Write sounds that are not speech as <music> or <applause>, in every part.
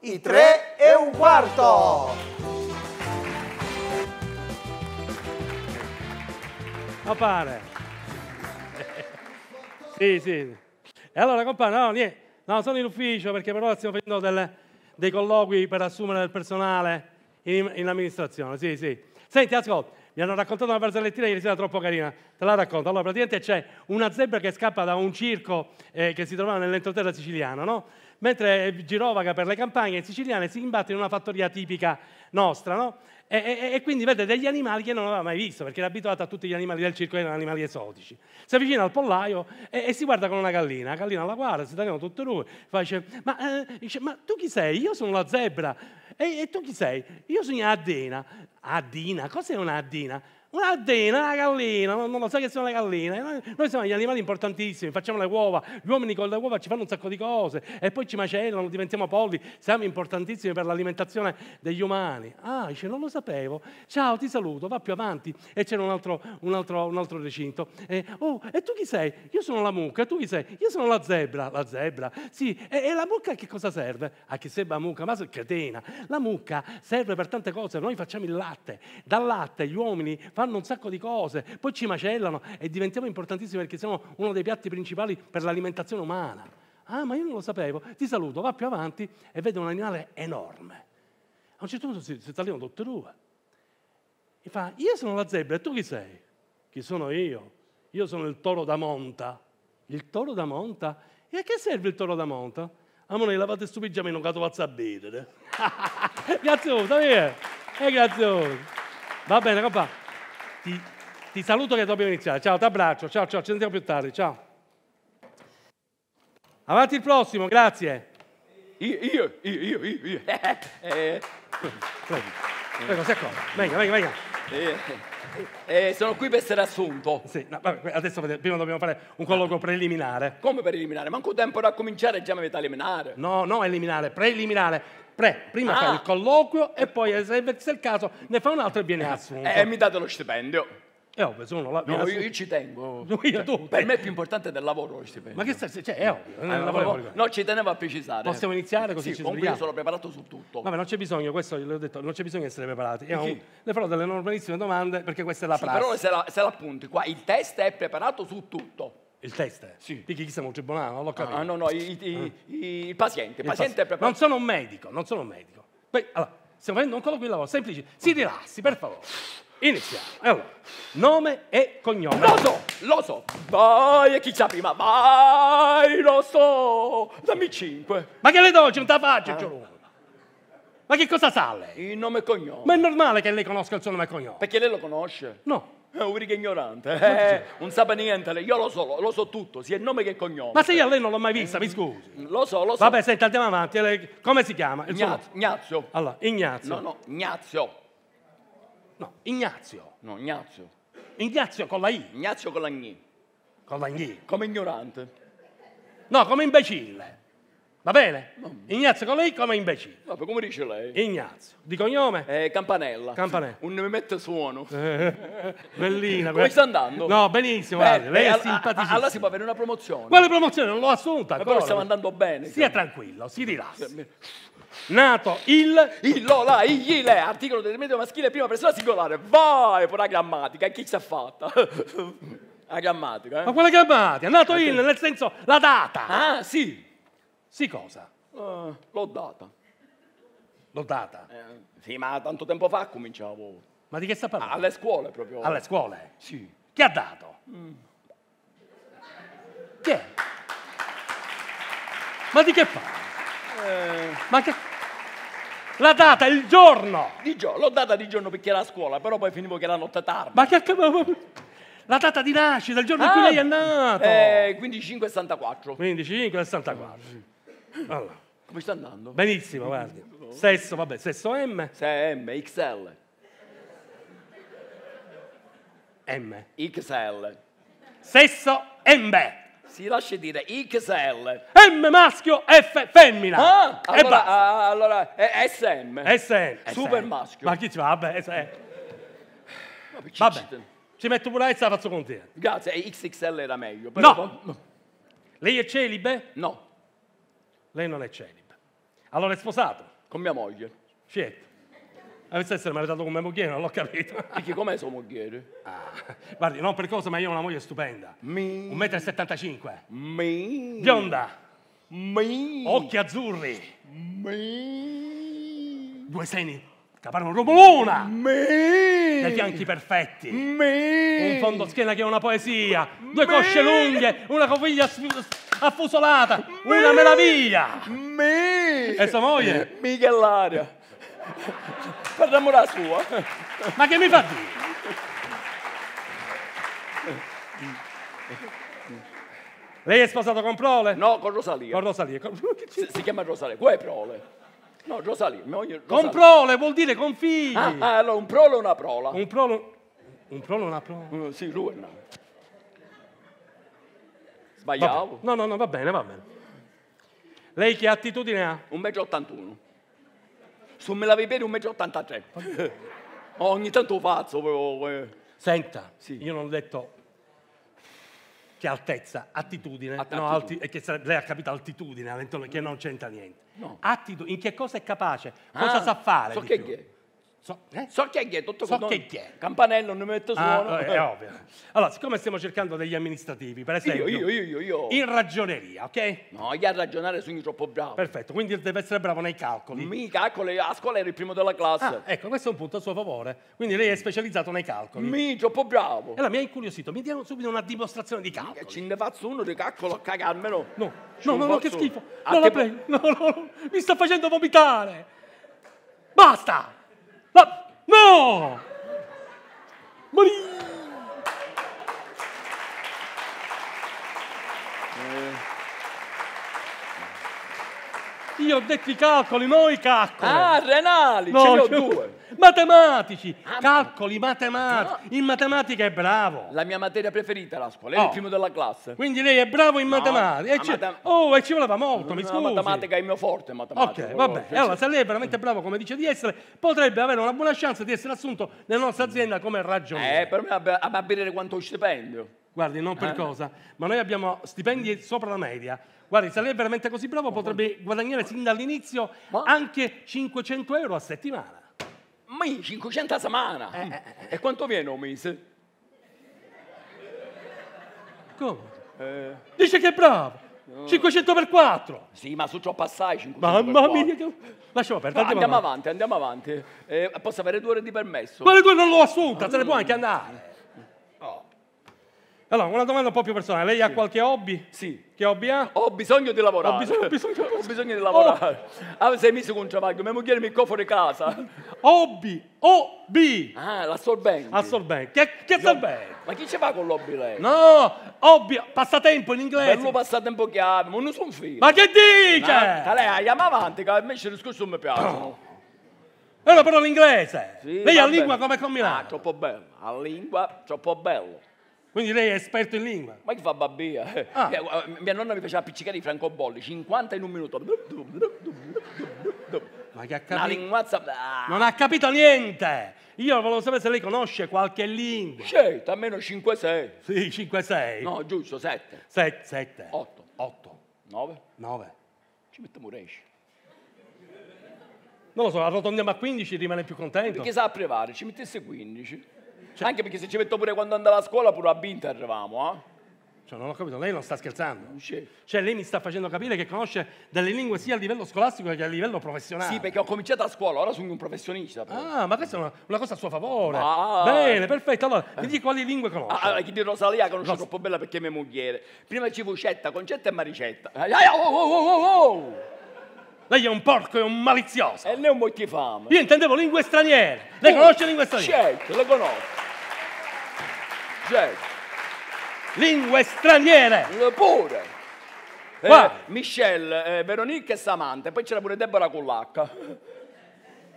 i tre e un quarto. Compare. sì, sì. E allora, compare, no, niente. No, sono in ufficio perché però stiamo facendo delle, dei colloqui per assumere del personale in, in amministrazione. Sì, sì. Senti, ascolta, mi hanno raccontato una barzellettina ieri sera troppo carina, te la racconto. Allora, praticamente c'è una zebra che scappa da un circo eh, che si trovava nell'entroterra siciliano, no? mentre girovaga per le campagne siciliane si imbatte in una fattoria tipica nostra, no? e, e, e, quindi vede degli animali che non aveva mai visto, perché era abituato a tutti gli animali del circo, erano animali esotici. Si avvicina al pollaio e, e si guarda con una gallina, la gallina la guarda, si tagliano tutte lui, dice ma, eh, dice, ma, tu chi sei? Io sono la zebra. E, tu chi sei? Io sono Adina. Adina? Cos'è una Adina? Una Un'ardena, una gallina, non, lo sai che sono le galline. Noi, siamo gli animali importantissimi, facciamo le uova, gli uomini con le uova ci fanno un sacco di cose e poi ci macellano, diventiamo polli, siamo importantissimi per l'alimentazione degli umani. Ah, dice, non lo sapevo. Ciao, ti saluto, va più avanti. E c'era un altro, un altro, un altro recinto. E, oh, e tu chi sei? Io sono la mucca, e tu chi sei? Io sono la zebra, la zebra. Sì, e, e la mucca a che cosa serve? A chi serve la mucca? Ma sei catena. La mucca serve per tante cose, noi facciamo il latte. Dal latte gli uomini fanno un sacco di cose, poi ci macellano e diventiamo importantissimi perché siamo uno dei piatti principali per l'alimentazione umana. Ah, ma io non lo sapevo, ti saluto, va più avanti e vedo un animale enorme. A un certo punto si, si tagliano tutte e due. E fa, io sono la zebra e tu chi sei? Chi sono io? Io sono il toro da monta. Il toro da monta? E a che serve il toro da monta? Amore, lavate sto pigiamino che vazza a bere. <laughs> grazie a voi, E eh, grazie Va bene, papà. Ti, ti saluto che dobbiamo iniziare. Ciao, ti abbraccio. Ciao, ciao, ci sentiamo più tardi. Ciao. Avanti il prossimo, grazie. Io, io, io, io, io. Eh, <laughs> eh. Prego, prego, si accorda. Venga, venga, venga. Eh. Eh, sono qui per essere assunto. Sì, no, vabbè, adesso prima dobbiamo fare un colloquio eh. preliminare. Come preliminare? Manco tempo da cominciare, già mi avete eliminare. No, no, eliminare, preliminare. Pre, prima ah. fa il colloquio e poi, se è il caso, ne fa un altro e viene eh, assunto. E eh, mi date lo stipendio. È eh, ovvio, sono la, no, io, io, ci tengo. No, <laughs> io cioè, per me è più importante del lavoro lo stipendio. Ma che stai? cioè, è ovvio. Ah, no, non allora, no, no, ci tenevo a precisare. Possiamo iniziare così sì, ci comunque io sono preparato su tutto. Vabbè, non c'è bisogno, questo l'ho detto, non c'è bisogno di essere preparati. Io sì. le farò delle normalissime domande perché questa è la sì, prassi. Però se la, se la qua, il test è preparato su tutto. Il test? Sì. Di chi siamo? un tribunale? Non l'ho ah, capito. Ah, no, no, i, i, i, ah. il, paziente. Il paziente pas- non sono un medico, non sono un medico. Beh, allora, stiamo facendo un colloquio di lavoro semplice. Si rilassi, per favore. Iniziamo. Eh, oh. Allora, nome e cognome. Lo so, lo so. Vai, e chi c'ha prima? Vai, lo so. Dammi cinque. Ma che le do? Non te faccio, ah. Ma che cosa sa lei? Il nome e cognome. Ma è normale che lei conosca il suo nome e cognome. Perché lei lo conosce? No. È un che ignorante, eh, non sa niente, io lo so, lo so tutto, sia il nome che il cognome. Ma se io a lei non l'ho mai vista, eh, mi scusi. Lo so, lo so. Vabbè, senta, andiamo avanti. Come si chiama? Il Ignazio. Allora, Ignazio. No, no, Ignazio. No, Ignazio. No, Ignazio. Ignazio con la I. Ignazio con la Gni. Con la Gni. Come ignorante. No, come imbecille. Va bene? Ignazio con lei come imbecille. Vabbè, come dice lei? Ignazio. Di cognome? Eh, Campanella. Campanella. Un mi mette suono. Eh, <laughs> bellina. come sta andando? No, benissimo. Beh, lei è eh, simpaticissima. Allora si può avere una promozione. Quale promozione? Non l'ho assunta ancora. Ma Però stiamo andando bene. Sia cioè. tranquillo, si rilassi. Nato il... Il Lola, il le, articolo del medio maschile, prima persona singolare. Vai, poi la grammatica, eh, chi si è fatta? <laughs> la grammatica, eh? Ma quale grammatica? Nato eh, il, nel senso, la data. Ah, sì. Sì cosa? Eh, l'ho data. L'ho data? Eh, sì, ma tanto tempo fa cominciavo. Ma di che sta parlando? Alle scuole proprio. Alle scuole? Sì. Chi ha dato? Mm. Chi è? Ma di che parla? Eh... Ma che... La data, il giorno! Di giorno, l'ho data di giorno perché era a scuola, però poi finivo che era notte tarda. Ma che... La data di nascita, il giorno ah, in cui ah! lei è nato! Eh, 15.64. 15.64. Allora. Come sta andando? Benissimo, guardi. Sesso, vabbè, sesso M. Se M, XL. M. XL. Sesso M. Si lascia dire XL. M maschio, F femmina. Ah, e allora, basta. ah, allora è SM. SM. Super maschio. Ma chi ci va? Vabbè, SM. Vabbè, ci- metto pure la S e la faccio con te. Grazie, XXL era meglio. Però No. Boh, boh. Lei è celibe? No. Lei non è celibe. Allora è sposato? Con mia moglie. Certo. Avesse ah, essere maritato con mia moglie, non l'ho capito. Perché com'è sua moglie? Ah. Guardi, non per cosa, ma io ho una moglie stupenda. Mi. 1,75 m. Mi. Bionda. Mi. Occhi azzurri. Mi. Due seni che parlano romolona. Mi. Dei fianchi perfetti. Mi. Un fondo schiena che è una poesia. Due cosce lunghe. Una coviglia... Sp- affusolata, me, una meraviglia! Me! E sua moglie? Michellaria! per la sua! Ma che mi fa dire? Lei è sposato con Prole? No, con Rosalia. Con Rosalia. Con... Si, si, chiama Rosalia. Qua è Prole. No, Rosalia. Moglie, Rosalia. Con Prole vuol dire con figli. Ah, ah allora un Prole o una Prola. Un Prole... Un Prole e una Prola? Uh, sì, lui è nato. Sbagliavo? No, no, no, va bene, va bene. Lei che attitudine ha? 1,81 m. Su me la vedi 1,83 m. <laughs> Ogni tanto lo faccio, però... Eh. Senta, sì. io non ho detto che altezza, attitudine, Att- no, Alti- che sarebbe, lei ha capito altitudine, che non c'entra niente. No. Attitu- in che cosa è capace, ah, cosa ah, sa fare. So che è So, eh? so chi è, chi è tutto so con... chi è. Campanello, non mi metto ah, suono. Ah, è ovvio. Allora, siccome stiamo cercando degli amministrativi, per esempio... Io, io, io, io. In ragioneria, ok? No, io a ragionare sono troppo bravo. Perfetto, quindi deve essere bravo nei calcoli. Mi calcoli, a scuola ero il primo della classe. Ah, ecco, questo è un punto a suo favore. Quindi lei è specializzato nei calcoli. Mi, troppo bravo. Allora, mi ha incuriosito, mi diano subito una dimostrazione di calcoli. Ce ne faccio uno di calcolo a cagarmelo. No, no, no, no, che schifo. No, la prego, no, no, mi sta facendo vomitare. Basta! No! Money! Yeah. Io ho detto i calcoli, non i calcoli. Ah, renali, no, ce ne ho due. Matematici, ah, calcoli, matematici. No. In matematica è bravo. La mia materia preferita è la scuola, è oh. il primo della classe. Quindi lei è bravo in no, matematica. E matem oh, e ci voleva molto, mi scusi. La matematica è il mio forte, matematica. Ok, oh, va bene. allora, se lei è veramente bravo come dice di essere, potrebbe avere una buona chance di essere assunto nella nostra azienda come ragioniere. Eh, per me a, a bere quanto stipendio. Guardi, non per eh? cosa, ma noi abbiamo stipendi sopra la media. Guardi, se lei è veramente così bravo, potrebbe guadagnare sin dall'inizio ma? anche 500 euro a settimana. Ma 500 a settimana? Eh, eh, eh, eh, e quanto viene un mese? Come? Dice che è bravo! 500 per 4! Sì, ma su ciò assai 500 Mamma mia! Lasciamo perdere. andiamo, andiamo avanti, andiamo avanti. Eh, posso avere due ore di permesso? Quelle due non l'ho assunta, no, se ne può anche andare. Allora, una domanda un po' più personale. Lei sì. ha qualche hobby? Sì. Che hobby ha? Ho bisogno di lavorare. Ho bisogno, bisogno... ho bisogno di lavorare. Oh. Ah, sei messo con un travaglio, mia moglie mi cofre casa. Hobby, hobby. Ah, l'assorbente. Assorbente. Che, che assorbente? Ma chi ci fa con l'hobby lei? No, hobby, passatempo in inglese. Bello passatempo chiave, ma non sono figlio. Ma che dice? Ma lei ah, andiamo avanti, che a invece il discorso non mi piacciono. Oh. Allora però l'inglese. Sì, lei ha lingua come combinato? Ah, troppo bello. Ha lingua, troppo bello. Quindi lei è esperto in lingua? Ma che fa babbia? Ah. Eh, eh, mia nonna mi faceva appiccicare i francobolli, 50 in un minuto. Ma che ha capito? La linguazza... Non ha capito niente! Io volevo sapere se lei conosce qualche lingua. Certo, almeno 5-6. Sì, 5-6. No, giusto, 7. 7. 7. 8. 8. 9. 9. Ci mettiamo 10. Non lo so, arrotondiamo a 15 rimane più contento. Perché sa a privare, ci mettesse 15. Cioè, Anche perché se ci metto pure quando andava a scuola, pure a Binta arrivavamo, eh? Cioè, non ho capito, lei non sta scherzando. Cioè, lei mi sta facendo capire che conosce delle lingue sia a livello scolastico che a livello professionale. Sì, perché ho cominciato a scuola, ora sono un professionista. però. Ah, ma questa è una, una cosa a suo favore. ah. Bene, perfetto. Allora, mi eh. dici quali lingue conosce. Ah, ah, chi di Rosalia conosce Ros- troppo bella perché è mia moglie. Prima ci fu Cetta, Concetta e Maricetta. Ah, ah, oh, oh, oh, oh, oh. Lei è un porco è un malizioso. E lei è un moittifame. Io intendevo lingue straniere. Lei oh, conosce lingue straniere? Certo, lo conosco certo. Lingue straniere. Pure. Eh, Michelle, eh, Veronique e Samantha, poi c'era pure Deborah Collacca.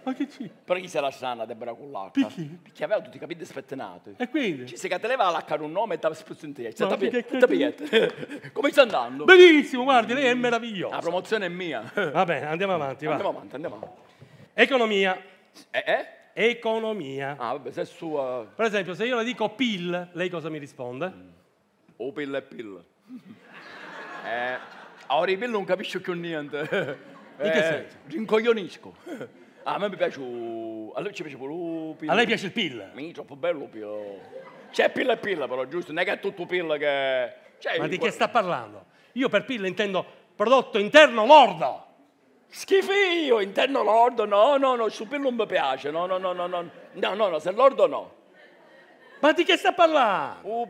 Ma che c'è? Però chi se la sana Deborah Collacca? Perché? Perché aveva tutti i capelli spettinati. E quindi? Ci si catteleva la cara un nome e stava spesso in testa. Ma che <laughs> Come sta andando? Benissimo, guardi, lei è meravigliosa. La promozione è mia. Va bene, andiamo avanti, <laughs> va. Andiamo avanti, andiamo avanti. Economia. Eh? eh? economia. Ah, vabbè, se è sua... Per esempio, se io le dico PIL, lei cosa mi risponde? Mm. O PIL è PIL. <laughs> eh, ora i PIL non capisco più niente. <laughs> eh, In che senso? Rincoglionisco. Ah, a me mi piace... A lei ci piace pure PIL. A lei piace il PIL? Mi troppo bello PIL. C'è PIL e PIL però, giusto? Non è che è tutto PIL che... Cioè, Ma di quel... che sta parlando? Io per PIL intendo prodotto interno lordo. Schifo io, interno lordo, no, no, no, stupendo non mi piace, no, no, no, no, no, no, no, no, se lordo no. Ma di che sta parlando? Oh,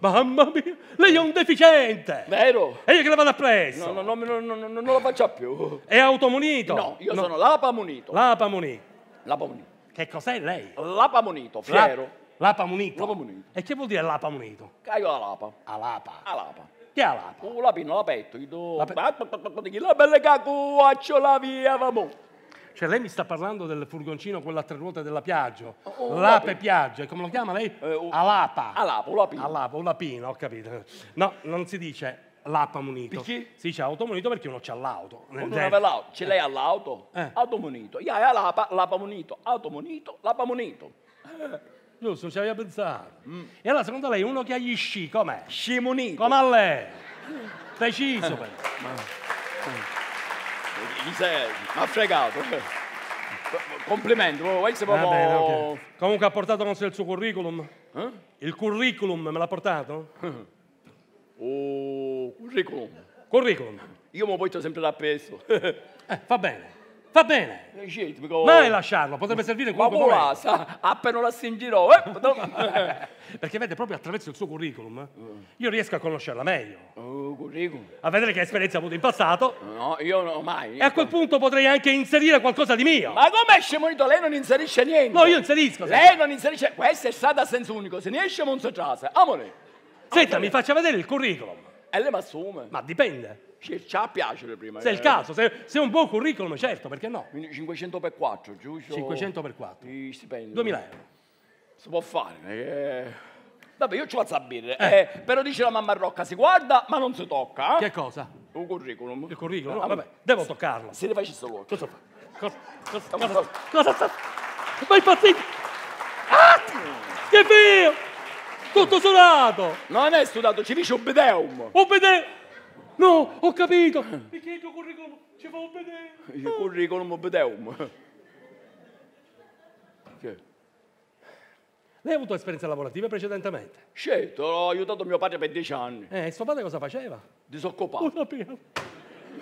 Mamma mia, lei è un deficiente. Vero? E io che la vado appresso. No, no, no, no, no, non lo faccio più. È automunito? No, io no. sono munito. L'apa munito. Che cos'è lei? L'apamunito, fiero. La... Lapa munito. Lapa munito. E che vuol dire lapa munito? Caio alla lapa. Alapa. Alapa. Chi ha l'ape? Oh, l'apino, pinna, la petto. Do... La pe... la belle cacuaccio, la via, vamo. Cioè lei mi sta parlando del furgoncino, con la tre ruote della Piaggio. Oh, oh, oh L'ape Piaggio, come lo chiama lei? Eh, oh, Alapa. Alapa, Ulapina. Alapa, Ulapina, ho capito. No, non si dice l'apa munito. Perché? Si dice automunito perché uno c'ha l'auto. Uno non l'auto, ce eh. l'hai all'auto? Eh. Automunito. Io yeah, l'apa, l'apa munito. Automunito, l'apa munito. Giusto, ci aveva pensato. Mm. E allora secondo lei uno che ha gli sci com'è? Scimunito. Come a lei? Preciso. Eh, Mi sei... ha fregato. Complimenti, poi se proprio... Vabbè, okay. Comunque ha portato con sé il suo curriculum? Eh? Il curriculum me l'ha portato? <laughs> Oh, curriculum. Curriculum. Io mi ho portato sempre l'appeso. eh, va bene. Va bene. Mai lasciarlo, potrebbe servire qualunque Ma voilà, sa, appena la singirò. Eh, <laughs> Perché vede, proprio attraverso il suo curriculum, eh, io riesco a conoscerla meglio. Uh, curriculum. A vedere che esperienza ha avuto in passato. No, io non ho mai. E a quel punto potrei anche inserire qualcosa di mio. Ma come è scemonito? Lei non inserisce niente. No, io inserisco. Lei non inserisce... Questa è stata senso unico, se ne esce non si Amore. Senta, mi faccia vedere il curriculum. E lei mi assume. Ma dipende. Ci piace le prime. Se è il eh. caso, se, se è un buon curriculum, certo, perché no? 500 per 4, giusto? 500 per 4. 2000 euro. Si può fare, eh. Vabbè, io ci vado a sapere. Eh. Eh, però dice la mamma Rocca, si guarda ma non si tocca. Eh? Che cosa? Un curriculum. Il curriculum? Ah, vabbè, devo se, toccarlo. Se ne faccio solo voce. Cosa fa? Cosa, cosa, cosa, cosa, cosa sta... Ma impazzito! Ah! Che figlio! Tutto sudato! Non è sudato, ci dice un bedeum. Un bedeum! no, ho capito, mi chiedo il curriculum, ci fa vedere. Il curriculum obedeum. Che? Lei ha avuto esperienze lavorative precedentemente? Certo, ho aiutato mio padre per dieci anni. Eh, e suo padre cosa faceva? Disoccupato. Una oh, pia.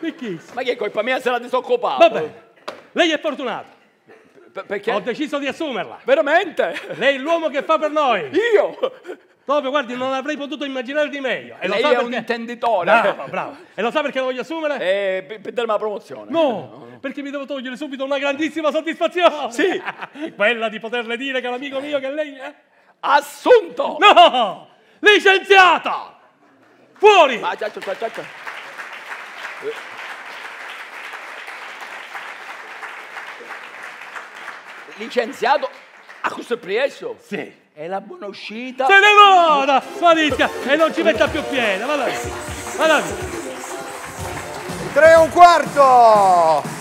Di chi? Ma che è colpa mia se l'ha disoccupato? Vabbè, lei è fortunato. P perché? Ho deciso di assumerla. Veramente? Lei è l'uomo che fa per noi. Io? Proprio, guardi, non avrei potuto immaginare di meglio. E Lei sa è perché... un intenditore. Brava, brava. E lo sa perché lo voglio assumere? Eh, per, per darmi la promozione. No, no, perché mi devo togliere subito una grandissima soddisfazione. Sì. <laughs> Quella di poterle dire, caro amico mio, che lei è... Assunto! No! Licenziata! Fuori! Ma, ciaccio, ciaccio. Licenziato a questo prezzo? Sì e la buona uscita. Se ne vada! Sparisca e non ci metta più piede, vada via! Vada via! 3 e un quarto!